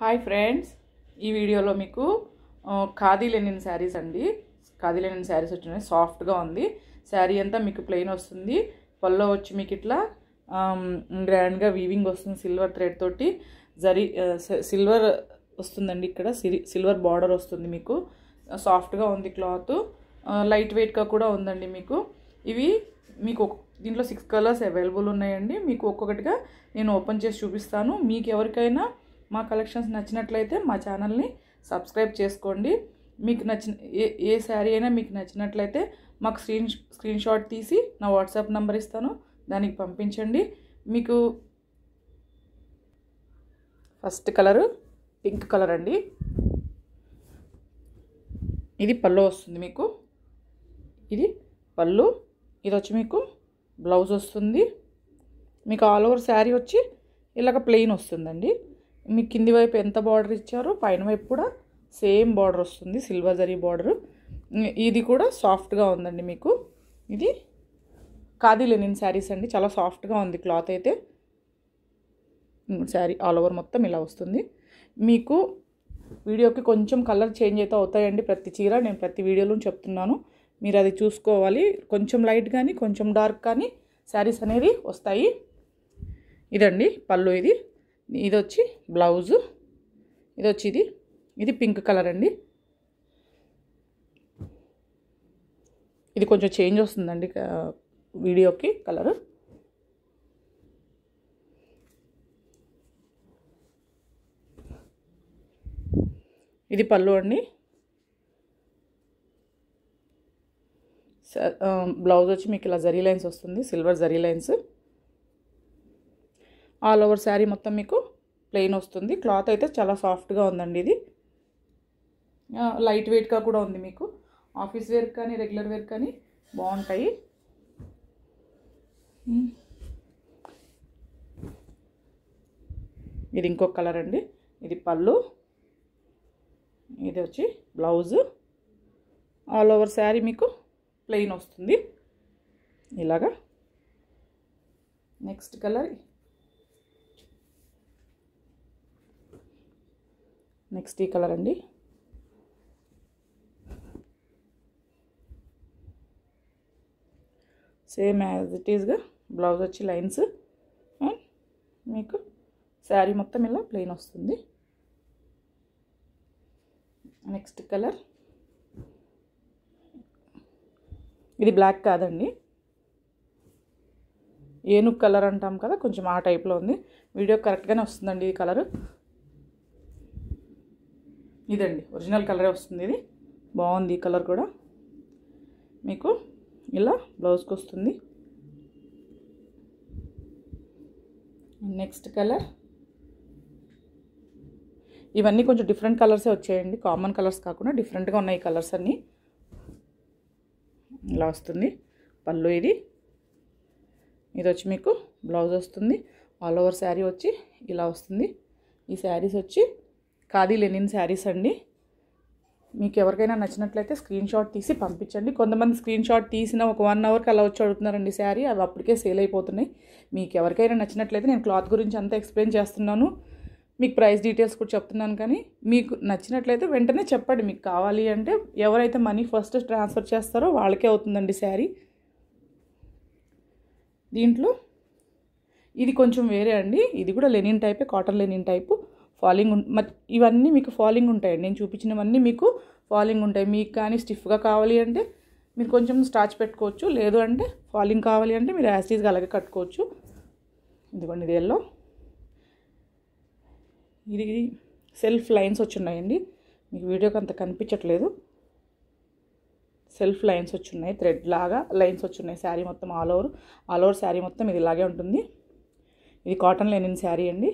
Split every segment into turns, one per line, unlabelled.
hi friends ఈ వీడియోలో మీకు ఖాదీ లెనిన్ శారీస్ అండి ఖాదీ లెనిన్ శారీస్ వచ్చినాయి సాఫ్ట్గా ఉంది శారీ అంతా మీకు ప్లెయిన్ వస్తుంది పల్లో వచ్చి మీకు ఇట్లా గ్రాండ్గా వీవింగ్ వస్తుంది సిల్వర్ థ్రెడ్ తోటి జరి సిల్వర్ వస్తుందండి ఇక్కడ సిల్వర్ బార్డర్ వస్తుంది మీకు సాఫ్ట్గా ఉంది క్లాత్ లైట్ వెయిట్గా కూడా ఉందండి మీకు ఇవి మీకు దీంట్లో సిక్స్ కలర్స్ అవైలబుల్ ఉన్నాయండి మీకు ఒక్కొక్కటిగా నేను ఓపెన్ చేసి చూపిస్తాను మీకు ఎవరికైనా మా కలెక్షన్స్ నచ్చినట్లయితే మా ఛానల్ని సబ్స్క్రైబ్ చేసుకోండి మీకు నచ్చిన ఏ ఏ శారీ అయినా మీకు నచ్చినట్లయితే మాకు స్క్రీన్ స్క్రీన్ షాట్ తీసి నా వాట్సాప్ నెంబర్ ఇస్తాను దానికి పంపించండి మీకు ఫస్ట్ కలరు పింక్ కలర్ అండి ఇది పళ్ళు వస్తుంది మీకు ఇది పళ్ళు ఇది వచ్చి మీకు బ్లౌజ్ వస్తుంది మీకు ఆల్ ఓవర్ శారీ వచ్చి ఇలాగ ప్లెయిన్ వస్తుందండి మీకు కింది వైపు ఎంత బార్డర్ ఇచ్చారో పైన వైపు కూడా సేమ్ బార్డర్ వస్తుంది సిల్వర్ జరీ బార్డర్ ఇది కూడా సాఫ్ట్గా ఉందండి మీకు ఇది ఖాదీ లెనిన్ శారీస్ అండి చాలా సాఫ్ట్గా ఉంది క్లాత్ అయితే శారీ ఆల్ ఓవర్ మొత్తం ఇలా వస్తుంది మీకు వీడియోకి కొంచెం కలర్ చేంజ్ అయితే అవుతాయండి ప్రతి చీర నేను ప్రతి వీడియోలో చెప్తున్నాను మీరు అది చూసుకోవాలి కొంచెం లైట్ కానీ కొంచెం డార్క్ కానీ శారీస్ అనేవి వస్తాయి ఇదండి పళ్ళు ఇది ఇది వచ్చి బ్లౌజు ఇది వచ్చి ఇది ఇది పింక్ కలర్ అండి ఇది కొంచెం చేంజ్ వస్తుందండి వీడియోకి కలరు ఇది పళ్ళు అండి బ్లౌజ్ వచ్చి మీకు ఇలా జరీ లైన్స్ వస్తుంది silver zari lines all over sari మొత్తం మీకు ప్లెయిన్ వస్తుంది క్లాత్ అయితే చాలా సాఫ్ట్గా ఉందండి ఇది లైట్ వెయిట్గా కూడా ఉంది మీకు ఆఫీస్ వేర్ కానీ రెగ్యులర్ వేర్ కానీ బాగుంటాయి ఇది ఇంకొక కలర్ అండి ఇది పళ్ళు ఇది వచ్చి బ్లౌజ్ ఆల్ ఓవర్ శారీ మీకు ప్లెయిన్ వస్తుంది ఇలాగా నెక్స్ట్ కలర్ నెక్స్ట్ ఈ కలర్ అండి సేమ్ యాజ్ ఇట్ ఈస్గా బ్లౌజ్ వచ్చి లైన్స్ అండ్ మీకు శారీ మొత్తం ఇలా ప్లెయిన్ వస్తుంది నెక్స్ట్ కలర్ ఇది బ్లాక్ కాదండి ఏనుగు కలర్ అంటాం కదా కొంచెం ఆ టైప్లో ఉంది వీడియో కరెక్ట్గానే వస్తుందండి ఈ కలర్ ఇదండి ఒరిజినల్ కలరే వస్తుంది ఇది బాగుంది ఈ కలర్ కూడా మీకు ఇలా బ్లౌజ్కి వస్తుంది నెక్స్ట్ కలర్ ఇవన్నీ కొంచెం డిఫరెంట్ కలర్సే వచ్చాయండి కామన్ కలర్స్ కాకుండా డిఫరెంట్గా ఉన్నాయి కలర్స్ అన్నీ ఇలా వస్తుంది పళ్ళు ఇది ఇది వచ్చి మీకు బ్లౌజ్ వస్తుంది ఆల్ ఓవర్ శారీ వచ్చి ఇలా వస్తుంది ఈ శారీస్ వచ్చి ఖాదీ లెనిన్ శారీస్ అండి మీకు ఎవరికైనా నచ్చినట్లయితే స్క్రీన్ షాట్ తీసి పంపించండి కొంతమంది స్క్రీన్ షాట్ తీసిన ఒక వన్ అవర్కి అలా వచ్చి అడుగుతున్నారండి శారీ అవి అప్పటికే సేల్ అయిపోతున్నాయి మీకు ఎవరికైనా నచ్చినట్లయితే నేను క్లాత్ గురించి అంతా ఎక్స్ప్లెయిన్ చేస్తున్నాను మీకు ప్రైస్ డీటెయిల్స్ కూడా చెప్తున్నాను కానీ మీకు నచ్చినట్లయితే వెంటనే చెప్పండి మీకు కావాలి అంటే ఎవరైతే మనీ ఫస్ట్ ట్రాన్స్ఫర్ చేస్తారో వాళ్ళకే అవుతుందండి శారీ దీంట్లో ఇది కొంచెం వేరే అండి ఇది కూడా లెనిన్ టైపే కాటన్ లెనిన్ టైపు ఫాలింగ్ ఇవన్నీ మీకు ఫాలింగ్ ఉంటాయండి నేను చూపించినవన్నీ మీకు ఫాలింగ్ ఉంటాయి మీకు కానీ స్టిఫ్గా కావాలి అంటే మీరు కొంచెం స్టార్చ్ పెట్టుకోవచ్చు లేదు అంటే ఫాలింగ్ కావాలి అంటే మీరు యాసిడ్గా అలాగే కట్టుకోవచ్చు ఇదిగోండి ఇది ఎల్లో ఇది సెల్ఫ్ లైన్స్ వచ్చున్నాయండి మీకు వీడియోకి అంత కనిపించట్లేదు సెల్ఫ్ లైన్స్ వచ్చున్నాయి థ్రెడ్ లాగా లైన్స్ వచ్చున్నాయి శారీ మొత్తం all over all over sari మొత్తం ఇది ఇలాగే ఉంటుంది ఇది కాటన్ లెనిన్ శారీ అండి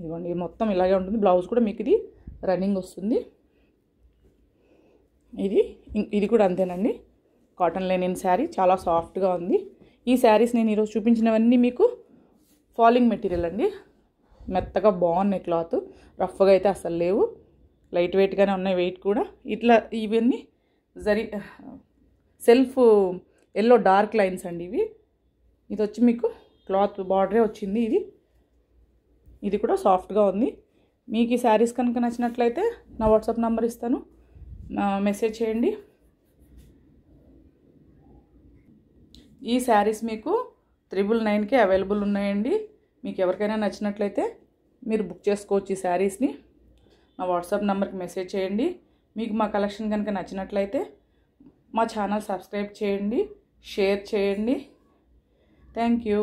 ఇదిగోండి మొత్తం ఇలాగే ఉంటుంది బ్లౌజ్ కూడా మీకు ఇది రన్నింగ్ వస్తుంది ఇది ఇది కూడా అంతేనండి కాటన్ లెనిన్ శారీ చాలా సాఫ్ట్గా ఉంది ఈ శారీస్ నేను ఈరోజు చూపించినవన్నీ మీకు ఫాలింగ్ మెటీరియల్ అండి మెత్తగా బాగున్నాయి క్లాత్ రఫ్గా అయితే అసలు లేవు లైట్ వెయిట్గానే ఉన్నాయి వెయిట్ కూడా ఇట్లా ఇవన్నీ జరి సెల్ఫ్ ఎల్లో డార్క్ లైన్స్ అండి ఇవి ఇది వచ్చి మీకు క్లాత్ బార్డరే వచ్చింది ఇది ఇది కూడా సాఫ్ట్గా ఉంది మీకు ఈ శారీస్ కనుక నచ్చినట్లయితే నా వాట్సాప్ నెంబర్ ఇస్తాను మెసేజ్ చేయండి ఈ శారీస్ మీకు త్రిబుల్ నైన్కి అవైలబుల్ ఉన్నాయండి మీకు ఎవరికైనా నచ్చినట్లయితే మీరు బుక్ చేసుకోవచ్చు ఈ శారీస్ని నా వాట్సాప్ నెంబర్కి మెసేజ్ చేయండి మీకు మా కలెక్షన్ కనుక నచ్చినట్లయితే మా ఛానల్ సబ్స్క్రైబ్ చేయండి షేర్ చేయండి థ్యాంక్ యూ